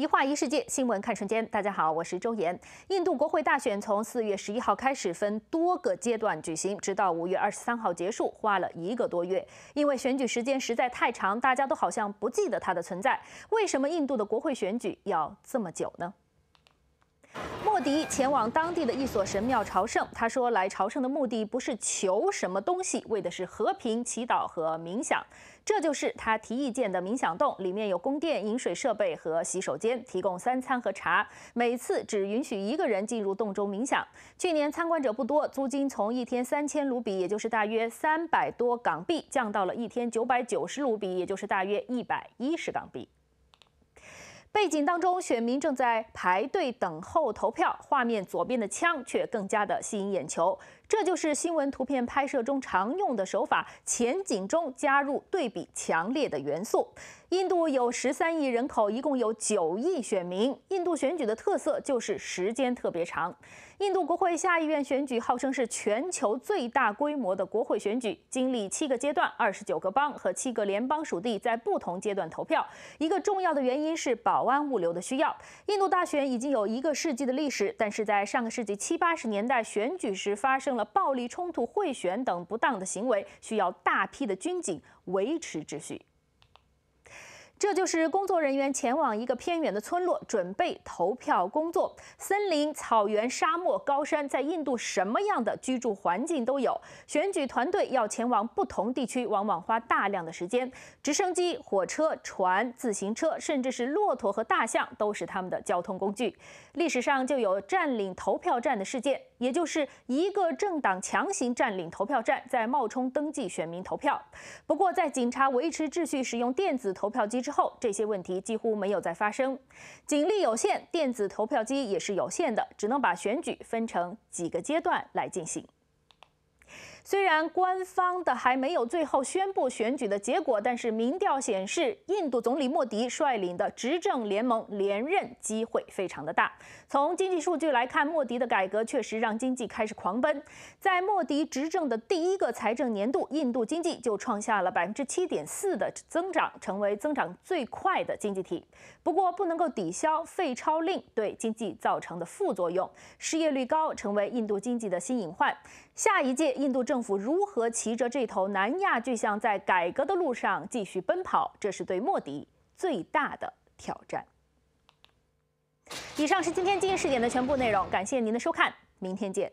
一画一世界，新闻看瞬间。大家好，我是周岩。印度国会大选从四月十一号开始，分多个阶段举行，直到五月二十三号结束，花了一个多月。因为选举时间实在太长，大家都好像不记得它的存在。为什么印度的国会选举要这么久呢？迪前往当地的一所神庙朝圣。他说：“来朝圣的目的不是求什么东西，为的是和平祈祷和冥想。这就是他提议建的冥想洞，里面有宫殿、饮水设备和洗手间，提供三餐和茶。每次只允许一个人进入洞中冥想。去年参观者不多，租金从一天三千卢比，也就是大约三百多港币，降到了一天九百九十卢比，也就是大约一百一十港币。”背景当中，选民正在排队等候投票，画面左边的枪却更加的吸引眼球。这就是新闻图片拍摄中常用的手法：前景中加入对比强烈的元素。印度有十三亿人口，一共有九亿选民。印度选举的特色就是时间特别长。印度国会下议院选举号称是全球最大规模的国会选举，经历七个阶段，二十九个邦和七个联邦属地在不同阶段投票。一个重要的原因是保安物流的需要。印度大选已经有一个世纪的历史，但是在上个世纪七八十年代选举时发生了。暴力冲突、贿选等不当的行为，需要大批的军警维持秩序。这就是工作人员前往一个偏远的村落准备投票工作。森林、草原、沙漠、高山，在印度什么样的居住环境都有。选举团队要前往不同地区，往往花大量的时间。直升机、火车、船、自行车，甚至是骆驼和大象，都是他们的交通工具。历史上就有占领投票站的事件。也就是一个政党强行占领投票站，在冒充登记选民投票。不过，在警察维持秩序、使用电子投票机之后，这些问题几乎没有再发生。警力有限，电子投票机也是有限的，只能把选举分成几个阶段来进行。虽然官方的还没有最后宣布选举的结果，但是民调显示，印度总理莫迪率领的执政联盟连任机会非常的大。从经济数据来看，莫迪的改革确实让经济开始狂奔。在莫迪执政的第一个财政年度，印度经济就创下了百分之七点四的增长，成为增长最快的经济体。不过，不能够抵消废钞令对经济造成的副作用，失业率高成为印度经济的新隐患。下一届印度政政府如何骑着这头南亚巨象在改革的路上继续奔跑，这是对莫迪最大的挑战。以上是今天今日视点的全部内容，感谢您的收看，明天见。